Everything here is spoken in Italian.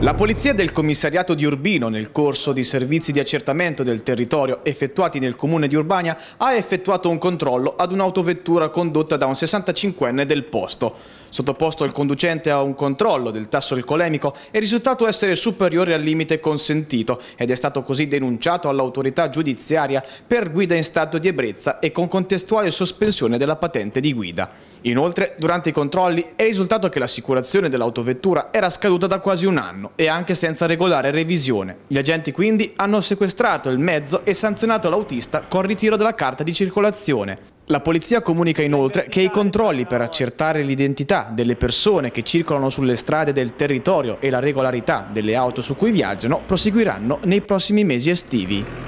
La polizia del commissariato di Urbino, nel corso di servizi di accertamento del territorio effettuati nel comune di Urbania, ha effettuato un controllo ad un'autovettura condotta da un 65enne del posto. Sottoposto il conducente a un controllo del tasso alcolemico è risultato essere superiore al limite consentito ed è stato così denunciato all'autorità giudiziaria per guida in stato di ebbrezza e con contestuale sospensione della patente di guida. Inoltre, durante i controlli è risultato che l'assicurazione dell'autovettura era scaduta da quasi un anno anno e anche senza regolare revisione. Gli agenti quindi hanno sequestrato il mezzo e sanzionato l'autista col ritiro della carta di circolazione. La polizia comunica inoltre che i controlli per accertare l'identità delle persone che circolano sulle strade del territorio e la regolarità delle auto su cui viaggiano proseguiranno nei prossimi mesi estivi.